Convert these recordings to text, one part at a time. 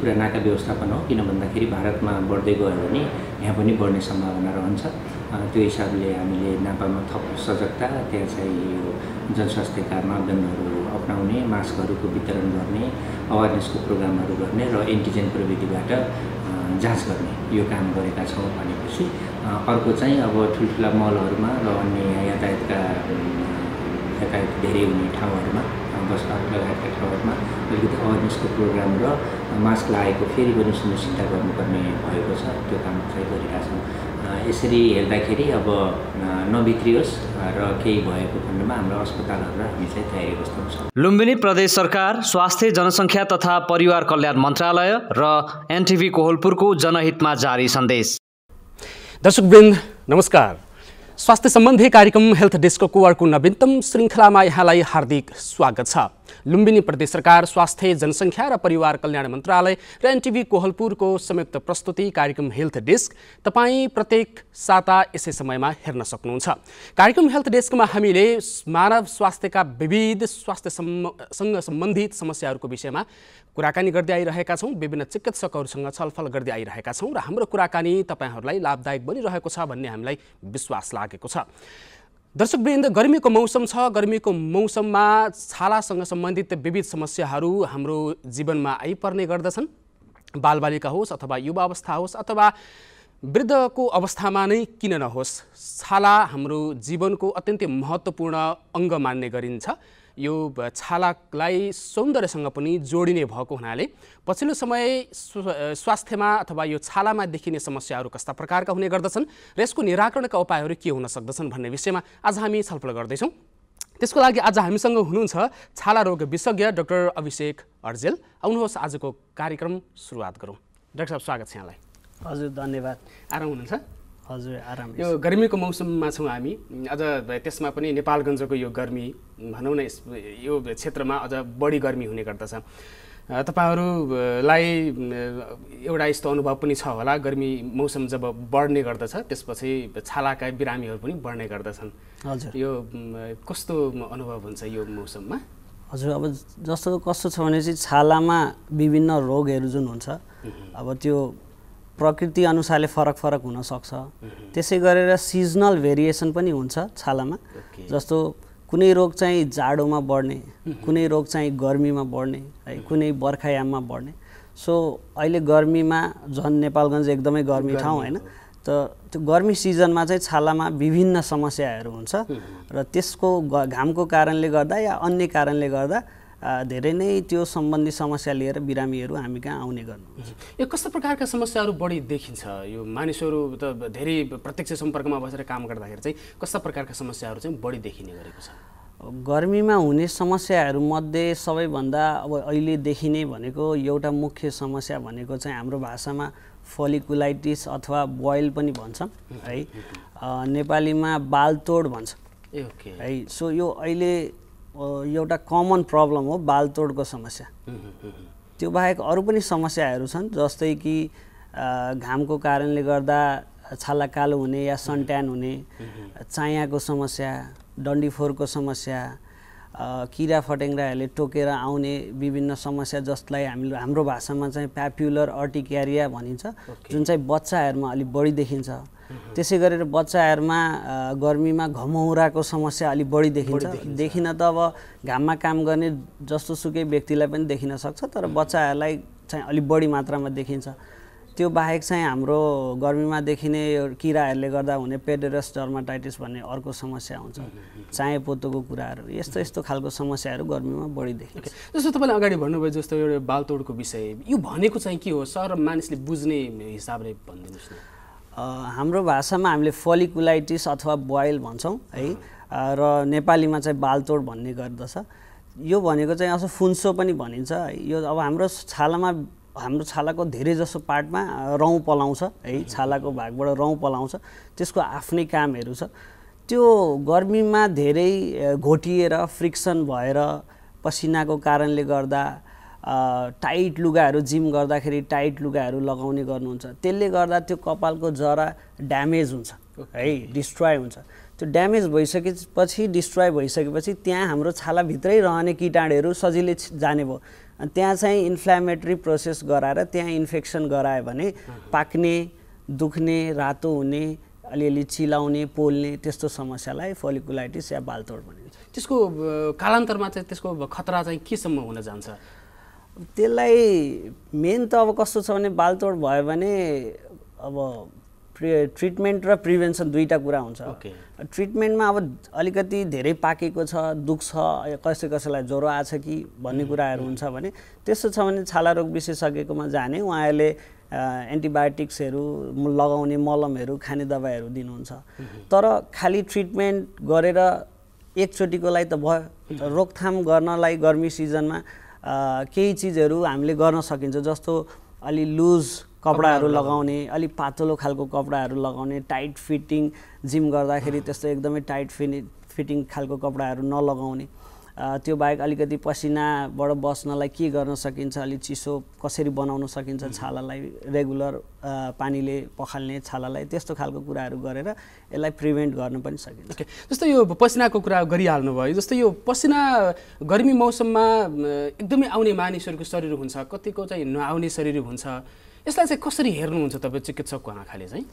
नाका व्यवस्थापन हो किन भन्दाखेरि भारतमा बढ्दै गयो भने यहाँ पनि बढ्ने सम्भावना रहन्छ त्यो हिसाबले हामीले नापामा थप सजगता त्यहाँ चाहिँ यो जनस्वास्थ्यका मापदण्डहरू अप्नाउने मास्कहरूको वितरण गर्ने अवेरनेसको प्रोग्रामहरू गर्ने र एन्टिजेन प्रविधिबाट जाँच गर्ने यो काम गरेका छौँ भनेपछि अर्को चाहिँ अब ठुल्ठुला मलहरूमा र अन्य यातायातका यातायात धेरै हुने ठाउँहरूमा बस पार्क लगायतका ठाउँहरूमा अलिकति अवेरनेसको प्रोग्राम र मास्क लगाएको फेरि पनि सुनिश्चितता गर्नुपर्ने भएको छ त्यो काम चाहिँ गरिरहेछौँ यसरी हेर्दाखेरि अब नभित्रियोस् र केही भएको खण्डमा हाम्रो अस्पतालहरू हामी चाहिँ तयारी बस्छौँ लुम्बिनी प्रदेश सरकार स्वास्थ्य जनसङ्ख्या तथा परिवार कल्याण मन्त्रालय र एनटिभी कोहलपुरको जनहितमा जारी सन्देश दर्शकवृन्द नमस्कार स्वास्थ्य सम्बन्धी कार्यक्रम हेल्थ डेस्कको अर्को नवीनतम श्रृङ्खलामा यहाँलाई हार्दिक स्वागत छ लुम्बिनी प्रदेश सरकार स्वास्थ्य जनसङ्ख्या र परिवार कल्याण मन्त्रालय र एनटिभी कोहलपुरको संयुक्त प्रस्तुति कार्यक्रम हेल्थ डेस्क तपाईँ प्रत्येक साता यसै समयमा हेर्न सक्नुहुन्छ कार्यक्रम हेल्थ डेस्कमा हामीले मानव स्वास्थ्यका विविध स्वास्थ्यसँग सम्बन्धित समस्याहरूको विषयमा कुराकानी गर्दै आइरहेका छौँ विभिन्न चिकित्सकहरूसँग छलफल गर्दै आइरहेका छौँ र हाम्रो कुराकानी तपाईँहरूलाई लाभदायक बनिरहेको छ भन्ने हामीलाई विश्वास लागेको छ दर्शकवृन्द गर्मीको मौसम छ गर्मीको मौसममा छालासँग सम्बन्धित विविध समस्याहरू हाम्रो जीवनमा आइपर्ने गर्दछन् बालबालिका होस् अथवा युवा अवस्था होस् अथवा वृद्धको अवस्थामा नै किन नहोस् छाला हाम्रो जीवनको अत्यन्तै महत्त्वपूर्ण अङ्ग मान्ने गरिन्छ यो छालालाई सौन्दर्यसँग पनि जोडिने भएको हुनाले पछिल्लो समय स्वास्थ्यमा अथवा यो छालामा देखिने समस्याहरू कस्ता प्रकारका हुने गर्दछन् र यसको निराकरणका उपायहरू के हुन सक्दछन् भन्ने विषयमा आज हामी छलफल गर्दैछौँ त्यसको लागि आज हामीसँग हुनुहुन्छ छाला रोग विशेषज्ञ डाक्टर अभिषेक अर्जेल आउनुहोस् आजको कार्यक्रम सुरुवात गरौँ डाक्टर साहब स्वागत छ यहाँलाई हजुर धन्यवाद आराम हुनुहुन्छ हजुर आराम यो गर्मीको मौसममा छौँ हामी अझ त्यसमा पनि नेपालगञ्जको यो गर्मी भनौँ न यो क्षेत्रमा अझ बढी गर्मी हुने गर्दछ तपाईँहरूलाई एउटा यस्तो अनुभव पनि छ होला गर्मी मौसम जब बढ्ने गर्दछ त्यसपछि छालाका बिरामीहरू पनि बढ्ने गर्दछन् हजुर यो कस्तो अनुभव हुन्छ यो मौसममा हजुर अब जस्तो कस्तो छ भने चाहिँ छालामा विभिन्न रोगहरू जुन हुन्छ अब त्यो प्रकृति अनुसारले फरक फरक हुनसक्छ त्यसै गरेर सिजनल भेरिएसन पनि हुन्छ छालामा जस्तो कुनै रोग चाहिँ जाडोमा बढ्ने कुनै रोग चाहिँ गर्मीमा बढ्ने है कुनै बर्खायाममा बढ्ने सो अहिले गर्मीमा झन् नेपालगञ्ज एकदमै गर्मी ठाउँ होइन त त्यो गर्मी सिजनमा चाहिँ छालामा विभिन्न समस्याहरू हुन्छ र त्यसको घामको कारणले गर्दा या अन्य कारणले गर्दा धेरै नै त्यो सम्बन्धी समस्या लिएर बिरामीहरू हामी कहाँ आउने गर्नुहुन्छ यो कस्तो प्रकारका समस्याहरू बढी देखिन्छ यो मानिसहरू त धेरै प्रत्यक्ष सम्पर्कमा बसेर काम गर्दाखेरि चाहिँ कस्ता प्रकारका समस्याहरू चाहिँ बढी देखिने गरेको छ गर्मीमा हुने समस्याहरूमध्ये सबैभन्दा अब अहिले देखिने भनेको एउटा मुख्य समस्या भनेको चाहिँ हाम्रो भाषामा फलिकुलाइटिस अथवा बोइल पनि भन्छ है नेपालीमा बालतोड भन्छ है सो यो अहिले एउटा कमन प्रब्लम हो बालतोडको समस्या त्यो बाहेक अरू पनि समस्याहरू छन् जस्तै कि घामको कारणले गर्दा छाला कालो हुने या सन्ट्यान हुने चायाको समस्या डन्डीफोरको समस्या किरा फटेङ्ग्राहरूले टोकेर आउने विभिन्न समस्या जसलाई हामी हाम्रो भाषामा चाहिँ प्याप्युलर अर्टिक्यारिया भनिन्छ जुन चाहिँ बच्चाहरूमा अलिक बढी देखिन्छ त्यसै गरेर बच्चाहरूमा गर्मीमा घमौराको समस्या अलिक बढी देखिन्छ देखिन त अब घाममा काम गर्ने जस्तो सुकै व्यक्तिलाई पनि देखिन सक्छ तर बच्चाहरूलाई चाहिँ अलिक बढी मात्रामा देखिन्छ त्यो बाहेक चाहिँ हाम्रो गर्मीमा देखिने किराहरूले गर्दा हुने पेडेरस डर्माटाइटिस भन्ने अर्को समस्या हुन्छ चाहे पोतोको कुराहरू यस्तो यस्तो खालको समस्याहरू गर्मीमा बढी देखिन्छ जस्तो तपाईँले अगाडि भन्नुभयो जस्तो एउटा बालतोडको विषय यो भनेको चाहिँ के हो सर मानिसले बुझ्ने हिसाबले भनिदिनुहोस् हाम्रो भाषामा हामीले फलिकुलाइटिस अथवा बोइल भन्छौँ है र नेपालीमा चाहिँ बालतोड भन्ने गर्दछ यो भनेको चाहिँ अझ फुन्सो पनि भनिन्छ यो अब हाम्रो छालामा हाम्रो छालाको धेरै जसो पार्टमा रौँ पलाउँछ है छालाको भागबाट रौँ पलाउँछ त्यसको आफ्नै कामहरू छ त्यो गर्मीमा धेरै घोटिएर फ्रिक्सन भएर पसिनाको कारणले गर्दा टाइट लुगाहरू जिम गर्दाखेरि टाइट लुगाहरू लगाउने गर्नुहुन्छ त्यसले गर्दा त्यो कपालको जरा ड्यामेज हुन्छ है डिस्ट्रोय हुन्छ त्यो ड्यामेज भइसकेपछि डिस्ट्रोय भइसकेपछि त्यहाँ हाम्रो छालाभित्रै रहने किटाणुहरू सजिलै जाने भयो अनि त्यहाँ चाहिँ इन्फ्लामेटरी प्रोसेस गराएर त्यहाँ इन्फेक्सन गरायो भने पाक्ने दुख्ने रातो हुने अलिअलि चिलाउने पोल्ने त्यस्तो समस्यालाई फोलिकुलाइटिस या बालतोड भनिन्छ त्यसको कालान्तरमा चाहिँ त्यसको खतरा चाहिँ केसम्म हुन जान्छ त्यसलाई मेन त अब कस्तो छ भने बालतोड भयो भने अब ट्रिटमेन्ट र प्रिभेन्सन दुईवटा कुरा हुन्छ okay. ट्रिटमेन्टमा अब अलिकति धेरै पाकेको छ दुख छ कसै कसैलाई ज्वरो आएछ कि भन्ने mm-hmm। कुराहरू हुन्छ भने त्यस्तो छ भने छाला रोग विशेषज्ञकोमा जाने उहाँहरूले एन्टिबायोटिक्सहरू लगाउने मलमहरू खाने दबाईहरू दिनुहुन्छ mm-hmm। तर खालि ट्रिटमेन्ट गरेर एकचोटिको लागि त भयो mm-hmm। रोकथाम गर्नलाई गर्मी सिजनमा केही चिजहरू हामीले गर्न सकिन्छ जस्तो अलि लुज कपडाहरू लगाउने अलि पातलो खालको कपडाहरू लगाउने टाइट फिटिङ जिम गर्दाखेरि त्यस्तो एकदमै टाइट फिनि फिटिङ खालको कपडाहरू नलगाउने त्यो बाहेक अलिकति पसिनाबाट बस्नलाई के गर्न सकिन्छ अलिक चिसो कसरी बनाउन सकिन्छ छालालाई रेगुलर पानीले पखाल्ने छालालाई त्यस्तो खालको कुराहरू गरेर यसलाई प्रिभेन्ट गर्न पनि सकिन्छ okay. जस्तो यो पसिनाको कुरा गरिहाल्नु भयो जस्तो यो पसिना गर्मी मौसममा एकदमै आउने मानिसहरूको शरीर हुन्छ कतिको चाहिँ नआउने शरीर हुन्छ यसलाई चाहिँ कसरी हेर्नुहुन्छ तपाईँ चिकित्सकको आँखाले चाहिँ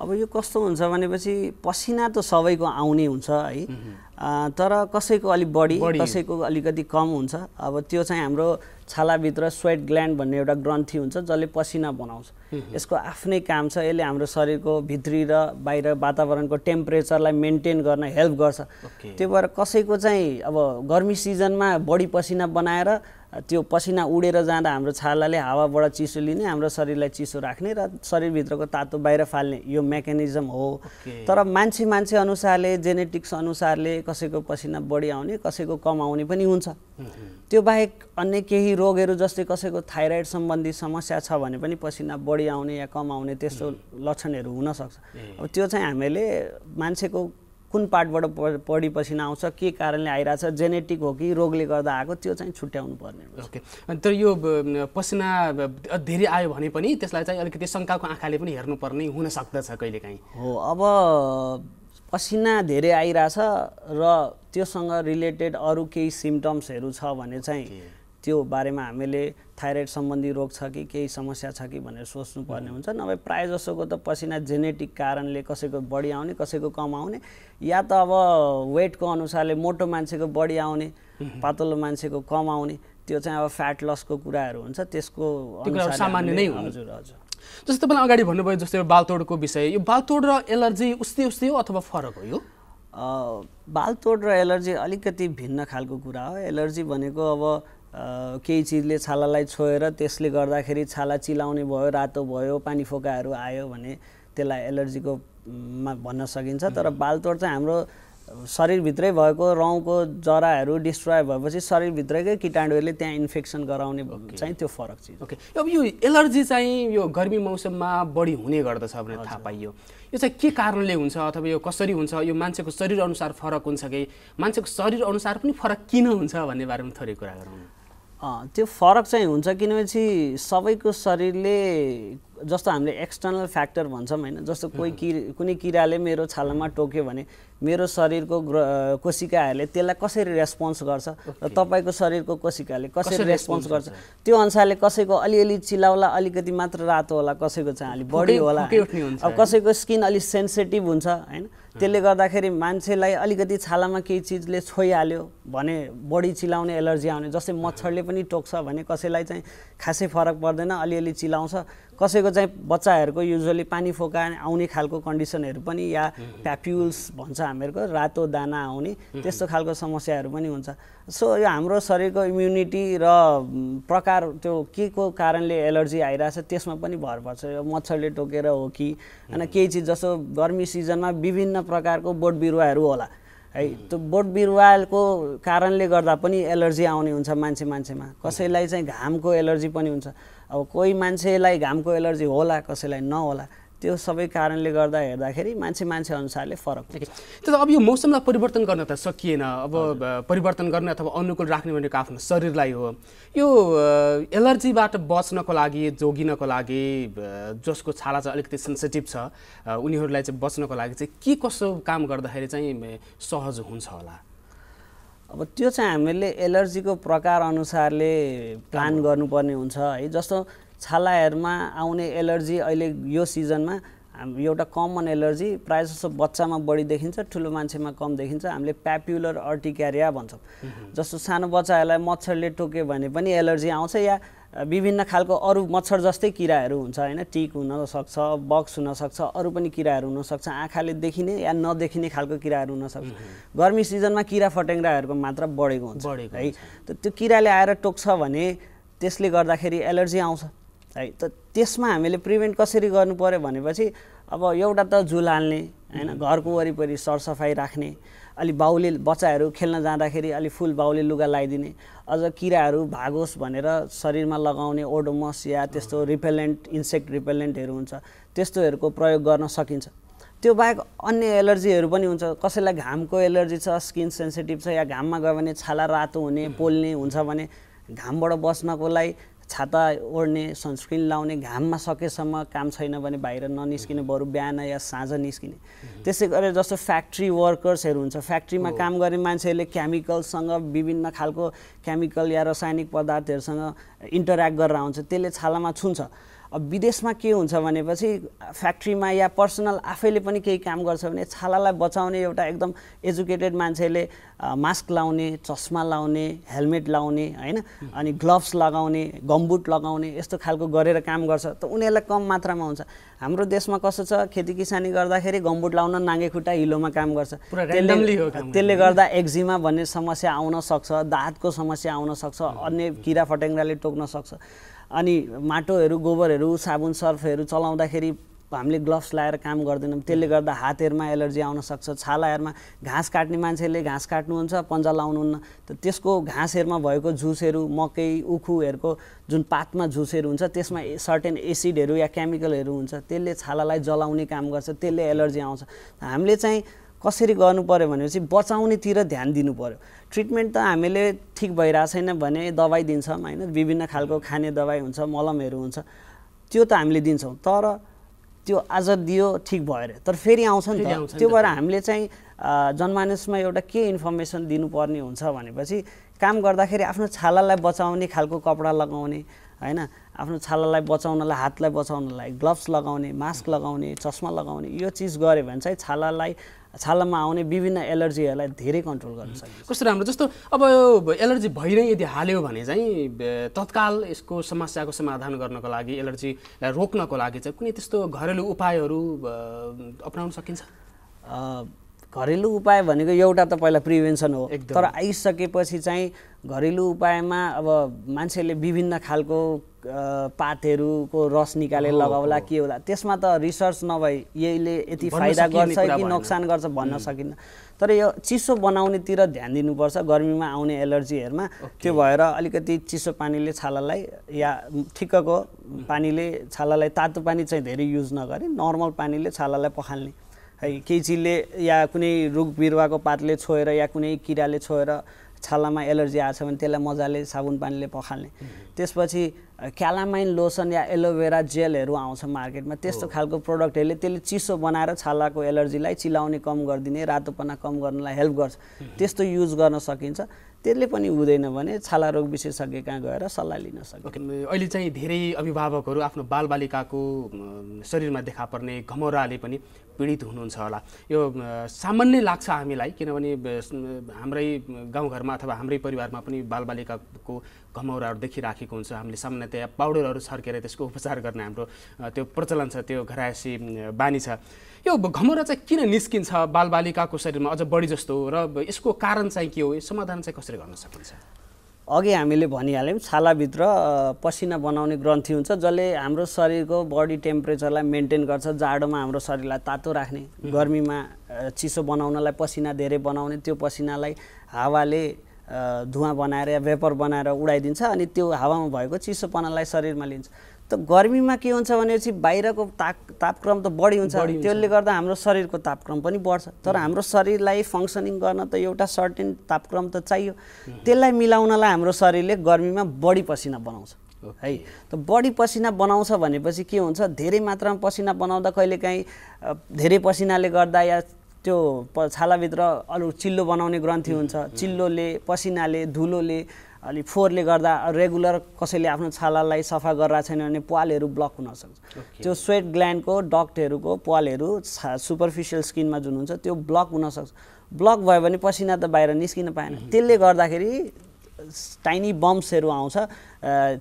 अब यो कस्तो हुन्छ भनेपछि पसिना त सबैको आउने हुन्छ है तर कसैको अलिक बढी कसैको अलिकति कम हुन्छ अब त्यो चाहिँ हाम्रो छालाभित्र स्वेट ग्ल्यान्ड भन्ने एउटा ग्रन्थी हुन्छ जसले पसिना बनाउँछ यसको आफ्नै काम छ यसले हाम्रो शरीरको भित्री र बाहिर वातावरणको टेम्परेचरलाई मेन्टेन गर्न हेल्प गर्छ त्यही त्यो भएर कसैको चाहिँ अब गर्मी सिजनमा बढी पसिना बनाएर त्यो पसिना उडेर जाँदा हाम्रो छालाले हावाबाट चिसो लिने हाम्रो शरीरलाई चिसो राख्ने र शरीरभित्रको तातो बाहिर फाल्ने यो मेकानिजम हो तर मान्छे मान्छे अनुसारले जेनेटिक्स अनुसारले कसैको पसिना बढी आउने कसैको कम आउने पनि हुन्छ त्यो बाहेक अन्य केही रोगहरू जस्तै कसैको थाइरोइड सम्बन्धी समस्या छ भने पनि पसिना बढी आउने या कम आउने त्यस्तो लक्षणहरू हुनसक्छ अब त्यो चाहिँ हामीले मान्छेको कुन पार्टबाट पढी पसिना आउँछ के कारणले आइरहेछ जेनेटिक हो कि रोगले गर्दा आएको त्यो चाहिँ छुट्याउनु पर्ने हुन्छ ओके तर यो पसिना धेरै आयो भने पनि त्यसलाई चाहिँ अलिकति शङ्काको आँखाले पनि हेर्नुपर्ने हुन सक्दछ कहिलेकाहीँ हो अब पसिना धेरै आइरहेछ र त्योसँग रिलेटेड अरू केही सिम्टम्सहरू छ भने चाहिँ त्यो बारेमा हामीले थाइरोइड सम्बन्धी रोग छ कि केही समस्या छ कि भनेर सोच्नुपर्ने हुन्छ नभए प्रायः जसोको त पसिना जेनेटिक कारणले कसैको बढी आउने कसैको कम आउने या त अब वेटको अनुसारले मोटो मान्छेको बढी आउने पातलो मान्छेको कम आउने त्यो चाहिँ अब फ्याट लसको कुराहरू हुन्छ त्यसको सामान्य नै हजुर हजुर जस्तो तपाईँले अगाडि भन्नुभयो जस्तै बालतोडको विषय यो बालतोड र एलर्जी उस्तै उस्तै हो अथवा फरक हो यो बालतोड र एलर्जी अलिकति भिन्न खालको कुरा हो एलर्जी भनेको अब केही चिजले छालालाई छोएर त्यसले गर्दाखेरि छाला चिलाउने भयो रातो भयो पानी फोकाहरू आयो भने त्यसलाई एलर्जीको भन्न सकिन्छ तर बालतोड चाहिँ हाम्रो शरीरभित्रै भएको रौँको जराहरू डिस्ट्रोय भएपछि शरीरभित्रकै किटाणुहरूले त्यहाँ इन्फेक्सन गराउने चाहिँ त्यो फरक चिज ओके अब यो एलर्जी चाहिँ यो गर्मी मौसममा बढी हुने गर्दछ भने थाहा पाइयो यो चाहिँ के कारणले हुन्छ अथवा यो कसरी हुन्छ यो मान्छेको शरीरअनुसार फरक हुन्छ कि मान्छेको शरीरअनुसार पनि फरक किन हुन्छ भन्ने बारेमा थोरै कुरा गरौँ त्यो फरक चाहिँ हुन्छ किनभने सबैको शरीरले जस्तो हामीले एक्सटर्नल फ्याक्टर भन्छौँ होइन जस्तो कोही कि कुनै किराले मेरो छालामा टोक्यो भने मेरो शरीरको ग्र कोशिकाहरूले त्यसलाई कसरी रेस्पोन्स गर्छ र तपाईँको शरीरको कोसिकाहरूले कसरी रेस्पोन्स गर्छ त्यो अनुसारले कसैको अलिअलि चिलाउला अलिकति मात्र रातो होला कसैको चाहिँ अलिक बढी होला अब कसैको स्किन अलिक सेन्सिटिभ हुन्छ होइन त्यसले गर्दाखेरि मान्छेलाई अलिकति छालामा केही चिजले छोइहाल्यो भने बढी चिलाउने एलर्जी आउने जस्तै मच्छरले पनि टोक्छ भने कसैलाई चाहिँ खासै फरक पर्दैन अलिअलि चिलाउँछ कसैको चाहिँ बच्चाहरूको युजली पानी फोका आउने खालको कन्डिसनहरू पनि या प्याप्युल्स भन्छ हामीहरूको रातो दाना आउने त्यस्तो खालको समस्याहरू पनि हुन्छ सो यो हाम्रो शरीरको इम्युनिटी र प्रकार त्यो के को कारणले एलर्जी आइरहेछ त्यसमा पनि भर पर्छ यो मच्छरले टोकेर हो कि होइन केही चिज जस्तो गर्मी सिजनमा विभिन्न प्रकारको बोट बिरुवाहरू होला है त्यो बोट बिरुवाको कारणले गर्दा पनि एलर्जी आउने हुन्छ मान्छे मान्छेमा कसैलाई चाहिँ घामको एलर्जी पनि हुन्छ अब कोही मान्छेलाई घामको एलर्जी होला कसैलाई नहोला त्यो सबै कारणले गर्दा हेर्दाखेरि मान्छे मान्छे अनुसारले फरक हुन्छ त अब यो मौसमलाई परिवर्तन गर्न त सकिएन अब परिवर्तन गर्ने अथवा अनुकूल राख्ने भनेको आफ्नो शरीरलाई हो यो एलर्जीबाट बच्नको लागि जोगिनको लागि जसको छाला चाहिँ अलिकति सेन्सिटिभ छ उनीहरूलाई चाहिँ बच्नको लागि चाहिँ के कसो काम गर्दाखेरि चाहिँ सहज हुन्छ होला अब त्यो चाहिँ हामीले एलर्जीको प्रकार अनुसारले प्लान गर्नुपर्ने हुन्छ है जस्तो छालाहरूमा आउने एलर्जी अहिले यो सिजनमा एउटा कमन एलर्जी प्रायः जस्तो बच्चामा बढी देखिन्छ ठुलो मान्छेमा कम देखिन्छ हामीले प्याप्युलर अर्टिक्यारिया भन्छौँ जस्तो सानो बच्चाहरूलाई मच्छरले टोक्यो भने पनि एलर्जी आउँछ या विभिन्न खालको अरू मच्छर जस्तै किराहरू हुन्छ होइन टिक हुनसक्छ बक्स हुनसक्छ अरू पनि किराहरू हुनसक्छ आँखाले देखिने या नदेखिने खालको किराहरू हुनसक्छ गर्मी सिजनमा किरा फटेङ्ग्राहरूको मात्रा बढेको हुन्छ है त्यो किराले आएर टोक्छ भने त्यसले गर्दाखेरि एलर्जी आउँछ है त त्यसमा हामीले प्रिभेन्ट कसरी गर्नु पऱ्यो भनेपछि अब एउटा त झुल हाल्ने होइन घरको वरिपरि सरसफाइ राख्ने अलि बाउले बच्चाहरू खेल्न जाँदाखेरि अलि फुल बाउले लुगा लगाइदिने अझ किराहरू भागोस् भनेर शरीरमा लगाउने ओडोमस या त्यस्तो रिपेलेन्ट इन्सेक्ट रिपेलेन्टहरू हुन्छ त्यस्तोहरूको प्रयोग गर्न सकिन्छ त्यो बाहेक अन्य एलर्जीहरू पनि हुन्छ कसैलाई घामको एलर्जी छ स्किन सेन्सिटिभ छ या घाममा गयो भने छाला रातो हुने पोल्ने हुन्छ भने घामबाट बस्नको लागि छाता ओढ्ने सनस्क्रिन लाउने घाममा सकेसम्म काम छैन भने बाहिर ननिस्किने बरु बिहान या साँझ निस्किने त्यसै गरेर जस्तो फ्याक्ट्री वर्कर्सहरू हुन्छ फ्याक्ट्रीमा काम गर्ने मान्छेहरूले केमिकलसँग विभिन्न खालको केमिकल या रासायनिक पदार्थहरूसँग इन्टरेक्ट गरेर आउँछ त्यसले छालामा छुन्छ अब विदेशमा के हुन्छ भनेपछि फ्याक्ट्रीमा या पर्सनल आफैले पनि केही काम गर्छ भने छालालाई बचाउने एउटा एकदम एजुकेटेड मान्छेले मास्क लाउने चस्मा लाउने हेलमेट लाउने होइन अनि ग्लोभ्स लगाउने गम्बुट लगाउने यस्तो खालको गरेर काम गर्छ त उनीहरूलाई कम मात्रामा हुन्छ हाम्रो देशमा कस्तो छ खेती किसानी गर्दाखेरि गम्बुट लाउन नाङ्गे खुट्टा हिलोमा काम गर्छ त्यसले त्यसले गर्दा एक्जिमा भन्ने समस्या आउन सक्छ दाँतको समस्या आउन सक्छ अन्य किरा फटेङ्ग्राले टोक्न सक्छ अनि माटोहरू गोबरहरू साबुन सर्फहरू चलाउँदाखेरि हामीले ग्लोभ्स लगाएर काम गर्दैनौँ त्यसले गर्दा हातहरूमा एलर्जी आउन सक्छ छालाहरूमा घाँस काट्ने मान्छेले घाँस काट्नुहुन्छ पन्जा लाउनुहुन्न त त्यसको घाँसहरूमा भएको झुसहरू मकै उखुहरूको जुन पातमा झुसहरू हुन्छ त्यसमा सर्टेन एसिडहरू या केमिकलहरू हुन्छ त्यसले छालालाई जलाउने काम गर्छ त्यसले एलर्जी आउँछ हामीले चाहिँ कसरी गर्नु पऱ्यो भनेपछि बचाउनेतिर ध्यान दिनु पऱ्यो ट्रिटमेन्ट त हामीले ठिक भइरहेको छैन भने दबाई दिन्छौँ होइन विभिन्न खालको खाने दबाई हुन्छ मलमहरू हुन्छ त्यो त हामीले दिन्छौँ तर त्यो आज दियो ठिक भयो अरे तर फेरि आउँछ नि त त्यो भएर हामीले चाहिँ जनमानसमा एउटा के इन्फर्मेसन दिनुपर्ने हुन्छ भनेपछि काम गर्दाखेरि आफ्नो छालालाई बचाउने खालको कपडा लगाउने होइन आफ्नो छालालाई बचाउनलाई हातलाई बचाउनलाई ग्लोभ्स लगाउने मास्क लगाउने चस्मा लगाउने यो चिज गऱ्यो भने चाहिँ छालालाई छालामा आउने विभिन्न एलर्जीहरूलाई धेरै कन्ट्रोल गर्न सक्छ कस्तो राम्रो जस्तो अब एलर्जी भइ नै यदि हाल्यो भने चाहिँ तत्काल यसको समस्याको समाधान गर्नको लागि एलर्जीलाई रोक्नको लागि चाहिँ कुनै त्यस्तो घरेलु उपायहरू अप्नाउन सकिन्छ घरेलु उपाय भनेको एउटा त पहिला प्रिभेन्सन हो तर आइसकेपछि चाहिँ घरेलु उपायमा अब मान्छेले विभिन्न खालको पातहरूको रस निकालेर लगाउला के होला त्यसमा त रिसर्च नभई यसले यति फाइदा गर्छ कि नोक्सान गर्छ भन्न सकिन्न तर यो चिसो बनाउनेतिर ध्यान दिनुपर्छ गर्मीमा आउने एलर्जीहरूमा त्यो भएर अलिकति चिसो पानीले छालालाई या ठिक्कको पानीले छालालाई तातो पानी चाहिँ धेरै युज नगरी नर्मल पानीले छालालाई पखाल्ने केही चिजले या कुनै रुख बिरुवाको पातले छोएर या कुनै किराले छोएर छालामा एलर्जी आएको छ भने त्यसलाई मजाले साबुन पानीले पखाल्ने त्यसपछि क्यालामाइन लोसन या एलोभेरा जेलहरू आउँछ मार्केटमा त्यस्तो खालको प्रडक्टहरूले त्यसले चिसो बनाएर छालाको एलर्जीलाई चिलाउने कम गरिदिने रातोपना कम गर्नलाई हेल्प गर्छ त्यस्तो युज गर्न सकिन्छ त्यसले पनि हुँदैन भने छाला रोग विशेषज्ञ कहाँ गएर सल्लाह लिन सकिन्छ अहिले चाहिँ धेरै अभिभावकहरू आफ्नो बालबालिकाको शरीरमा देखा पर्ने घमौराले पनि पीडित हुनुहुन्छ होला यो सामान्य लाग्छ हामीलाई किनभने हाम्रै गाउँघरमा अथवा हाम्रै परिवारमा पनि बालबालिकाको घमौराहरू देखिराखेको हुन्छ हामीले सामान्यतया पाउडरहरू छर्केर त्यसको उपचार गर्ने हाम्रो त्यो प्रचलन छ त्यो घरायसी बानी छ यो घमौरा चाहिँ किन निस्किन्छ बालबालिकाको शरीरमा अझ बढी जस्तो र यसको कारण चाहिँ के हो यो समाधान चाहिँ कसरी गर्न सकिन्छ अघि हामीले भनिहाल्यौँ छालाभित्र पसिना बनाउने ग्रन्थी हुन्छ जसले हाम्रो शरीरको बडी टेम्परेचरलाई मेन्टेन गर्छ जाडोमा हाम्रो शरीरलाई तातो राख्ने गर्मीमा चिसो बनाउनलाई पसिना धेरै बनाउने त्यो पसिनालाई हावाले धुवा बनाएर या भेपर बनाएर उडाइदिन्छ अनि त्यो हावामा भएको चिसोपनालाई शरीरमा लिन्छ त गर्मीमा के हुन्छ भनेपछि बाहिरको ताप तापक्रम त बढी हुन्छ त्यसले गर्दा हाम्रो शरीरको तापक्रम पनि बढ्छ तर हाम्रो शरीरलाई फङ्सनिङ गर्न त एउटा सर्टेन तापक्रम त चाहियो त्यसलाई मिलाउनलाई हाम्रो शरीरले गर्मीमा बढी पसिना बनाउँछ है त बढी पसिना बनाउँछ भनेपछि के हुन्छ धेरै मात्रामा पसिना बनाउँदा कहिलेकाहीँ धेरै पसिनाले गर्दा या त्यो छालाभित्र अरू चिल्लो बनाउने ग्रन्थी हुन्छ चिल्लोले पसिनाले धुलोले अलि फोहोरले गर्दा रेगुलर कसैले आफ्नो छालालाई सफा गरेर छैन भने पालहरू ब्लक हुनसक्छ त्यो स्वेट ग्ल्यान्डको डक्टहरूको पालहरू सुपरफिसियल स्किनमा जुन हुन्छ त्यो ब्लक हुनसक्छ ब्लक भयो भने पसिना त बाहिर निस्किन पाएन त्यसले गर्दाखेरि टाइनी बम्सहरू आउँछ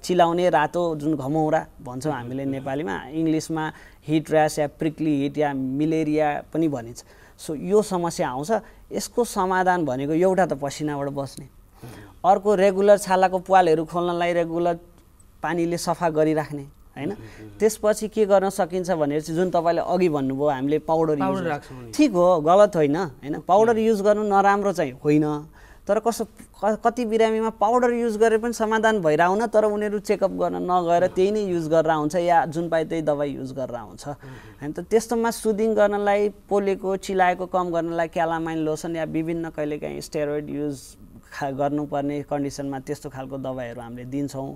चिलाउने रातो जुन घमौरा भन्छौँ हामीले नेपालीमा इङ्ग्लिसमा हिट ऱ्यास या प्रिक्ली हिट या मिलेरिया पनि भनिन्छ सो यो समस्या आउँछ यसको समाधान भनेको एउटा त पसिनाबाट बस्ने अर्को रेगुलर छालाको पालहरू खोल्नलाई रेगुलर पानीले सफा गरिराख्ने होइन त्यसपछि के गर्न सकिन्छ भने चाहिँ जुन तपाईँले अघि भन्नुभयो हामीले पाउडर युज ठिक हो गलत होइन होइन पाउडर युज गर्नु नराम्रो चाहिँ होइन तर कसो कति बिरामीमा पाउडर युज गरे पनि समाधान भएर आउन तर उनीहरू चेकअप गर्न नगएर त्यही नै युज गरेर आउँछ या जुन पाए त्यही दबाई युज गरेर आउँछ होइन त त्यस्तोमा सुदिङ गर्नलाई पोलेको चिलाएको कम गर्नलाई क्यालामाइन लोसन या विभिन्न कहिलेकाहीँ स्टेरोइड युज खा गर्नुपर्ने कन्डिसनमा त्यस्तो खालको दबाईहरू हामीले दिन्छौँ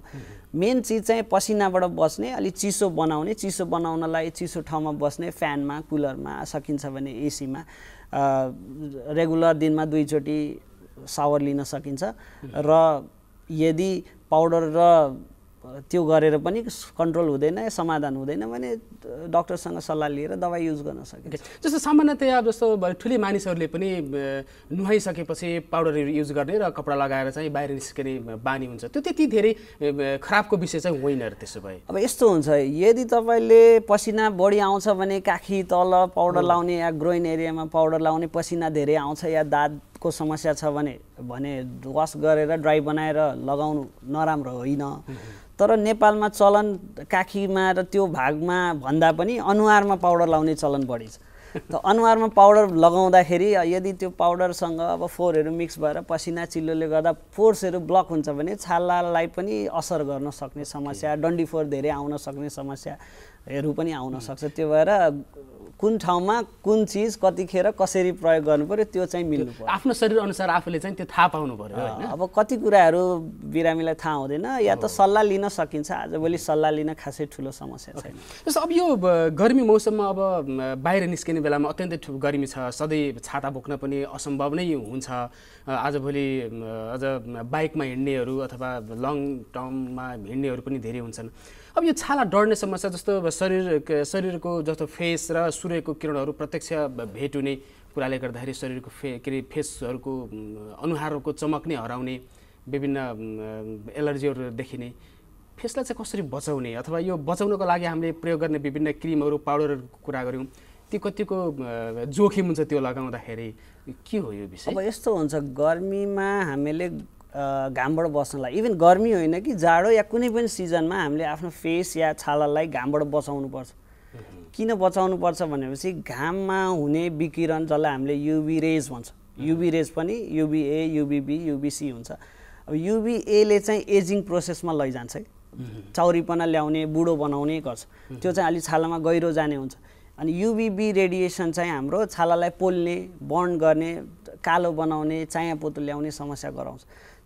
मेन चिज चाहिँ पसिनाबाट बस्ने अलिक चिसो बनाउने चिसो बनाउनलाई चिसो ठाउँमा बस्ने फ्यानमा कुलरमा सकिन्छ भने एसीमा रेगुलर दिनमा दुईचोटि सावर लिन सकिन्छ र यदि पाउडर र त्यो गरेर पनि कन्ट्रोल हुँदैन समाधान हुँदैन भने डक्टरसँग सल्लाह लिएर दबाई युज गर्न सकिन्छ जस्तो सामान्यतया जस्तो ठुलै मानिसहरूले पनि नुहाइसकेपछि पाउडरहरू युज गर्ने र कपडा लगाएर चाहिँ बाहिर निस्किने बानी हुन्छ त्यो त्यति धेरै खराबको विषय चाहिँ होइन र त्यसो भए अब यस्तो हुन्छ यदि तपाईँले पसिना बढी आउँछ भने काखी तल पाउडर लाउने या ग्रोइन एरियामा पाउडर लाउने पसिना धेरै आउँछ या दाँत को समस्या छ भने भने वास गरेर ड्राई बनाएर लगाउनु नराम्रो होइन तर नेपालमा चलन काखीमा र त्यो भागमा भन्दा पनि अनुहारमा पाउडर लाउने चलन बढी छ त अनुहारमा पाउडर लगाउँदाखेरि यदि त्यो पाउडरसँग अब फोहोरहरू मिक्स भएर पसिना चिल्लोले गर्दा फोर्सहरू ब्लक हुन्छ भने छालालाई पनि असर गर्न सक्ने समस्या डन्डी फोहोर धेरै आउन सक्ने समस्याहरू पनि आउन सक्छ त्यो भएर कुन ठाउँमा कुन चिज कतिखेर कसरी प्रयोग गर्नु पर्यो त्यो चाहिँ मिल्नु पर्यो आफ्नो शरीर अनुसार आफूले चाहिँ त्यो थाहा पाउनु पर्यो अब कति कुराहरू बिरामीलाई थाहा हुँदैन या त सल्लाह लिन सकिन्छ आजभोलि सल्लाह लिन खासै ठुलो समस्या छैन जस्तो अब यो गर्मी मौसममा अब बाहिर निस्किने बेलामा अत्यन्तै गर्मी छ सधैँ छाता बोक्न पनि असम्भव नै हुन्छ आजभोलि अझ बाइकमा हिँड्नेहरू अथवा लङ टर्ममा हिँड्नेहरू पनि धेरै हुन्छन् अब यो छाला डढ्ने समस्या जस्तो शरीर शरीरको जस्तो फेस र सूर्यको किरणहरू प्रत्यक्ष भेट हुने कुराले गर्दाखेरि शरीरको फे के अरे फेसहरूको अनुहारहरूको चमक नै हराउने विभिन्न एलर्जीहरू देखिने फेसलाई चाहिँ कसरी बचाउने अथवा यो बचाउनको लागि हामीले प्रयोग गर्ने विभिन्न क्रिमहरू पाउडरहरूको कुरा गऱ्यौँ ती कतिको जोखिम हुन्छ त्यो लगाउँदाखेरि के हो यो विषय अब यस्तो हुन्छ गर्मीमा हामीले घामबाट बस्नलाई इभन गर्मी होइन कि जाडो या कुनै पनि सिजनमा हामीले आफ्नो फेस या छालालाई घामबाट बचाउनुपर्छ किन बचाउनुपर्छ भनेपछि घाममा हुने विकिरण जसलाई हामीले युबी रेज भन्छ युबी रेज पनि युबिए युबिबी युबिसी हुन्छ अब युबिएले चाहिँ एजिङ प्रोसेसमा लैजान्छ है चौरीपना ल्याउने बुढो बनाउने गर्छ त्यो चाहिँ अलिक छालामा गहिरो जाने हुन्छ अनि युबिबी रेडिएसन चाहिँ हाम्रो छालालाई पोल्ने बर्न गर्ने कालो बनाउने चाया पोतो ल्याउने समस्या गराउँछ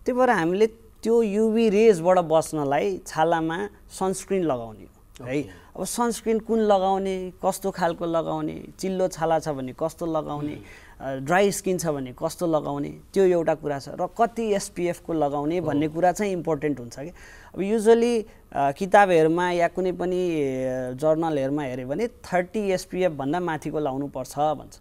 त्यही भएर हामीले त्यो युभी रेजबाट बस्नलाई छालामा सनस्क्रिन लगाउने हो है अब सनस्क्रिन कुन लगाउने कस्तो खालको लगाउने चिल्लो छाला छ भने कस्तो लगाउने ड्राई स्किन छ भने कस्तो लगाउने त्यो एउटा कुरा छ र कति एसपिएफको लगाउने भन्ने कुरा चाहिँ इम्पोर्टेन्ट हुन्छ कि अब युजली किताबहरूमा या कुनै पनि जर्नलहरूमा हेऱ्यो भने थर्टी एसपिएफभन्दा माथिको लाउनुपर्छ भन्छ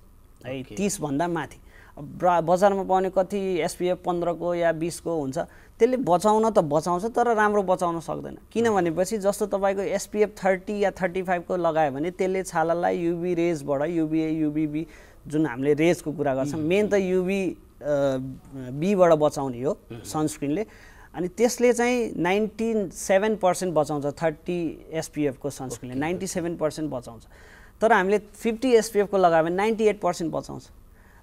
है तिसभन्दा माथि बजारमा पाउने कति एसपिएफ पन्ध्रको या बिसको हुन्छ त्यसले बचाउन त बचाउँछ तर राम्रो बचाउन सक्दैन किन भनेपछि जस्तो तपाईँको एसपिएफ थर्टी या थर्टी फाइभको लगायो भने त्यसले छालालाई युबी रेजबाट युबिए युबिबी जुन हामीले रेजको कुरा गर्छौँ mm-hmm. मेन त युबी बीबाट बचाउने हो mm-hmm. सनस्क्रिनले अनि त्यसले चाहिँ नाइन्टी सेभेन पर्सेन्ट बचाउँछ थर्टी एसपिएफको सनस्क्रिनले नाइन्टी सेभेन पर्सेन्ट बचाउँछ तर हामीले फिफ्टी एसपिएफको लगायो भने नाइन्टी एट पर्सेन्ट बचाउँछ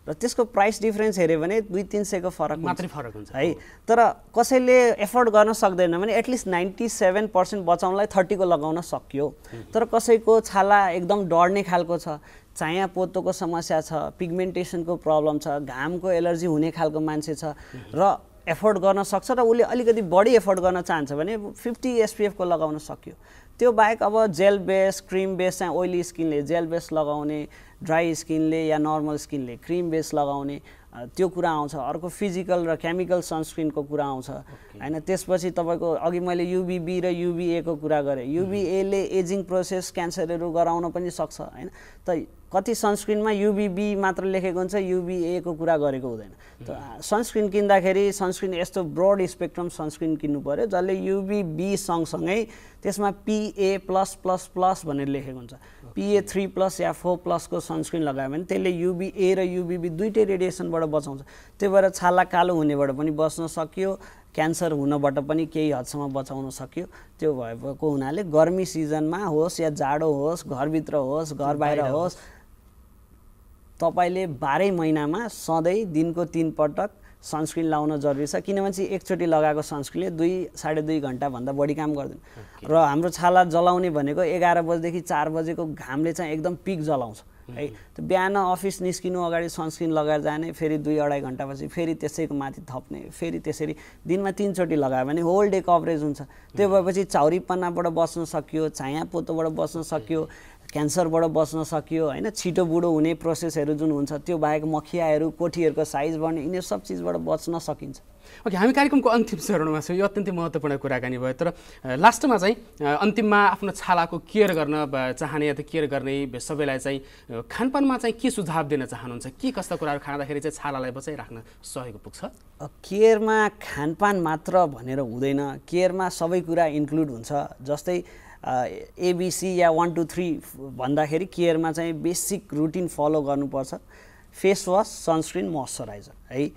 र त्यसको प्राइस डिफरेन्स हेऱ्यो भने दुई तिन सयको फरक मात्रै फरक हुन्छ है तर कसैले एफोर्ड गर्न सक्दैन भने एटलिस्ट नाइन्टी सेभेन पर्सेन्ट बचाउनलाई थर्टीको लगाउन सकियो तर कसैको छाला एकदम डढ्ने खालको छ चाया पोतोको समस्या छ पिगमेन्टेसनको प्रब्लम छ घामको एलर्जी हुने खालको मान्छे छ र एफोर्ड गर्न सक्छ र उसले अलिकति बढी एफोर्ड गर्न चाहन्छ भने फिफ्टी एसपिएफको लगाउन सक्यो त्यो बाहेक अब जेल बेस क्रिम बेस चाहिँ ओइली स्किनले जेल बेस लगाउने ड्राई स्किनले या नर्मल स्किनले क्रिम बेस लगाउने त्यो कुरा आउँछ अर्को फिजिकल र केमिकल सनस्क्रिनको कुरा आउँछ होइन okay. त्यसपछि तपाईँको अघि मैले युबिबी र युबिएको कुरा गरेँ युबिएले एजिङ प्रोसेस क्यान्सरहरू गराउन पनि सक्छ होइन त कति सनस्क्रिनमा युबिबी मात्र लेखेको हुन्छ युबिएको कुरा गरेको हुँदैन त सनस्क्रिन किन्दाखेरि सनस्क्रिन यस्तो ब्रड स्पेक्ट्रम सनस्क्रिन किन्नु पऱ्यो जसले युबिबी सँगसँगै त्यसमा पिए प्लस प्लस प्लस भनेर लेखेको हुन्छ पिए थ्री प्लस या फोर प्लसको सनस्क्रिन लगायो भने त्यसले युबिए र युबिबी दुइटै रेडिएसनबाट बचाउँछ त्यही भएर छाला कालो हुनेबाट पनि बस्न सकियो क्यान्सर हुनबाट पनि केही हदसम्म बचाउन सक्यो त्यो भएको हुनाले गर्मी सिजनमा होस् या जाडो होस् घरभित्र होस् घर बाहिर होस् तपाईँले बाह्रै महिनामा सधैँ दिनको पटक सनस्क्रिन लाउन जरुरी छ किनभने चाहिँ एकचोटि लगाएको सनस्क्रिनले दुई साढे दुई घन्टाभन्दा बढी काम गर्दैन र हाम्रो छाला जलाउने भनेको एघार बजीदेखि चार बजेको घामले चाहिँ एकदम पिक जलाउँछ है त्यो बिहान अफिस निस्किनु अगाडि सनस्क्रिन लगाएर जाने फेरि दुई अढाई घन्टापछि फेरि त्यसैको माथि थप्ने फेरि त्यसरी दिनमा तिनचोटि लगायो भने होल डे कभरेज हुन्छ त्यो भएपछि चाउरीपन्नाबाट बस्न सकियो छाया पोतोबाट बस्न सकियो क्यान्सरबाट बच्न सकियो होइन छिटो बुढो हुने प्रोसेसहरू जुन हुन्छ त्यो बाहेक मखियाहरू कोठीहरूको साइज बढ्ने यिनीहरू सब चिजबाट बच्न सकिन्छ ओके हामी कार्यक्रमको अन्तिम चरणमा छौँ यो अत्यन्तै महत्त्वपूर्ण कुराकानी भयो तर लास्टमा चाहिँ अन्तिममा आफ्नो छालाको केयर गर्न चाहने या त केयर गर्ने सबैलाई चाहिँ खानपानमा चाहिँ के सुझाव दिन चाहनुहुन्छ के कस्ता कुराहरू खाँदाखेरि चाहिँ छालालाई राख्न सहयोग पुग्छ केयरमा खानपान मात्र भनेर हुँदैन केयरमा सबै कुरा इन्क्लुड हुन्छ जस्तै एबिसी uh, या वान टू थ्री भन्दाखेरि केयरमा चाहिँ बेसिक रुटिन फलो गर्नुपर्छ फेस वास सनस्क्रिन मोइस्चराइजर है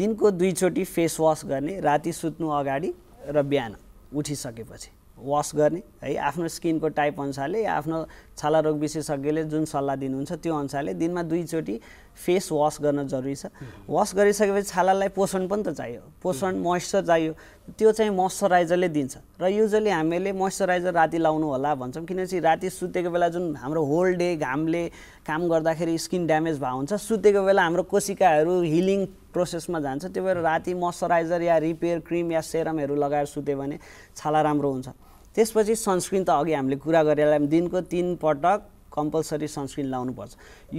दिनको दुईचोटि फेस वास गर्ने राति सुत्नु अगाडि र बिहान उठिसकेपछि वास गर्ने है आफ्नो स्किनको टाइप अनुसारले आफ्नो छाला रोग विशेषज्ञले जुन सल्लाह दिनुहुन्छ त्यो अनुसारले दिनमा दुईचोटि फेस वास गर्न जरुरी छ वास गरिसकेपछि छालालाई पोषण पनि त चाहियो पोषण मोइस्चर चाहियो त्यो चाहिँ मोइस्चराइजरले दिन्छ र युजली हामीले मोइस्चराइजर राति लाउनु होला भन्छौँ किनकि राति सुतेको बेला जुन हाम्रो होल डे घामले काम गर्दाखेरि स्किन ड्यामेज भएको हुन्छ सुतेको बेला हाम्रो कोसिकाहरू हिलिङ प्रोसेसमा जान्छ त्यो भएर राति मोइस्चराइजर या रिपेयर क्रिम या सेरमहरू लगाएर सुत्यो भने छाला राम्रो हुन्छ त्यसपछि सनस्क्रिन त अघि हामीले कुरा गरेर दिनको तिन पटक कम्पलसरी सनस्क्रिन लाउनुपर्छ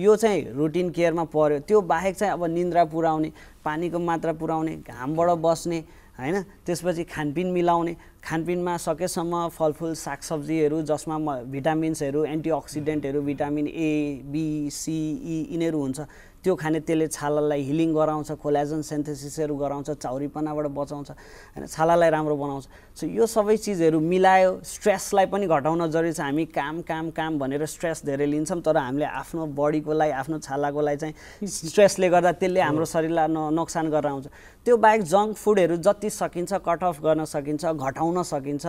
यो चाहिँ रुटिन केयरमा पऱ्यो त्यो बाहेक चाहिँ अब निन्द्रा पुऱ्याउने पानीको मात्रा पुऱ्याउने घामबाट बस्ने होइन त्यसपछि खानपिन मिलाउने खानपिनमा सकेसम्म फलफुल सागसब्जीहरू जसमा भिटामिन्सहरू एन्टिअक्सिडेन्टहरू vitamin A B C E यिनीहरू हुन्छ त्यो खाने त्यसले छालालाई हिलिङ गराउँछ खोलाजन सेन्थेसिसहरू गराउँछ चाउरीपनाबाट बचाउँछ होइन छालालाई राम्रो बनाउँछ सो यो सबै चिजहरू मिलायो स्ट्रेसलाई पनि घटाउन जरुरी छ हामी काम काम काम भनेर स्ट्रेस धेरै लिन्छौँ तर हामीले आफ्नो बडीको लागि आफ्नो छालाको लागि चाहिँ स्ट्रेसले गर्दा त्यसले हाम्रो शरीरलाई न नोक्सान गरेर आउँछ त्यो बाहेक जङ्क फुडहरू जति सकिन्छ कट अफ गर्न सकिन्छ घटाउन सकिन्छ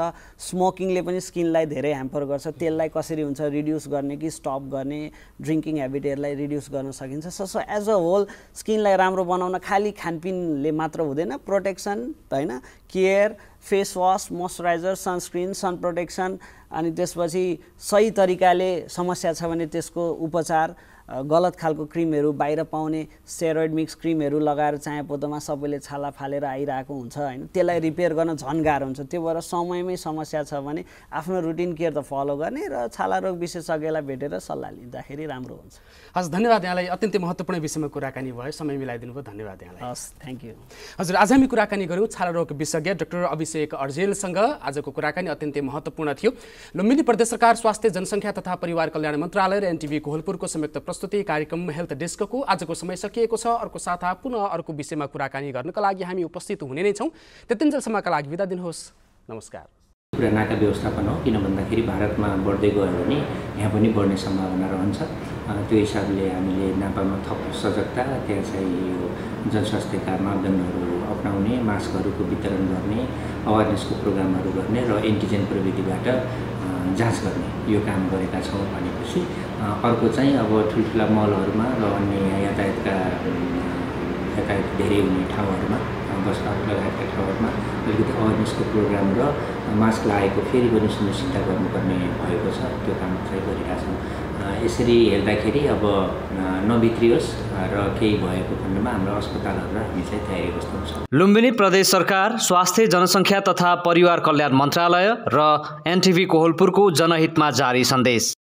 स्मोकिङले पनि स्किनलाई धेरै ह्याम्पर गर्छ त्यसलाई कसरी हुन्छ रिड्युस गर्ने कि स्टप गर्ने ड्रिङ्किङ हेबिटहरूलाई रिड्युस गर्न सकिन्छ so so as a whole स्किनलाई राम्रो बनाउन खालि खानपिनले मात्र हुँदैन प्रोटेक्सन होइन care face wash moisturiser sunscreen sun protection अनि त्यसपछि सही तरिकाले समस्या छ भने त्यसको उपचार गलत खालको क्रिमहरू बाहिर पाउने सेरोइड मिक्स क्रिमहरू लगाएर चाहे पोतोमा सबैले छाला फालेर आइरहेको हुन्छ होइन त्यसलाई रिपेयर गर्न झन् गाह्रो हुन्छ त्यो भएर समयमै समस्या छ भने आफ्नो रुटिन केयर त फलो गर्ने र छाला रोग विशेषज्ञलाई भेटेर सल्लाह लिँदाखेरि राम्रो हुन्छ हजुर धन्यवाद यहाँलाई अत्यन्तै महत्त्वपूर्ण विषयमा कुराकानी भयो समय मिलाइदिनु भयो धन्यवाद यहाँलाई हस् थ्याङ्क यू हजुर आज हामी कुराकानी गऱ्यौँ छाला रोग विशेषज्ञ डाक्टर अभिषेक अर्जेलसँग आजको कुराकानी अत्यन्तै महत्त्वपूर्ण थियो लुम्बिनी प्रदेश सरकार स्वास्थ्य जनसङ्ख्या तथा परिवार कल्याण मन्त्रालय र एनटिभी कोहलपुरको संयुक्त प्रस्तुति कार्यक्रम हेल्थ डेस्कको आजको समय सकिएको छ अर्को साता पुनः अर्को विषयमा कुराकानी गर्नका लागि हामी उपस्थित हुने नै छौँ त्यतिन्जेलसम्मका लागि बिदा दिनुहोस् नमस्कार नाका व्यवस्थापन हो किन भन्दाखेरि भारतमा बढ्दै गयो भने यहाँ पनि बढ्ने सम्भावना रहन्छ त्यो हिसाबले हामीले नापामा थप सजगता त्यहाँ चाहिँ यो जनस्वास्थ्यका मापदण्डहरू अप्नाउने मास्कहरूको वितरण गर्ने अवेरनेसको प्रोग्रामहरू गर्ने र एन्टिजेन प्रविधिबाट जाँच गर्ने यो काम गरेका छौँ भनेपछि अर्को चाहिँ अब ठुल्ठुला मलहरूमा र अन्य यातायातका यातायात धेरै हुने ठाउँहरूमा बस्दा लगायतका ठाउँहरूमा अलिकति अवेरनेसको प्रोग्राम र मास्क लगाएको फेरि पनि सुनिश्चित गर्नुपर्ने भएको छ त्यो काम चाहिँ गरिरहेछौँ यसरी हेर्दाखेरि अब नबित्रियोस् र केही भएको खण्डमा हाम्रो अस्पतालहरू हामी चाहिँ तयारी बस्नुपर्छ लुम्बिनी प्रदेश सरकार स्वास्थ्य जनसङ्ख्या तथा परिवार कल्याण मन्त्रालय र एनटिभी कोहलपुरको जनहितमा जारी सन्देश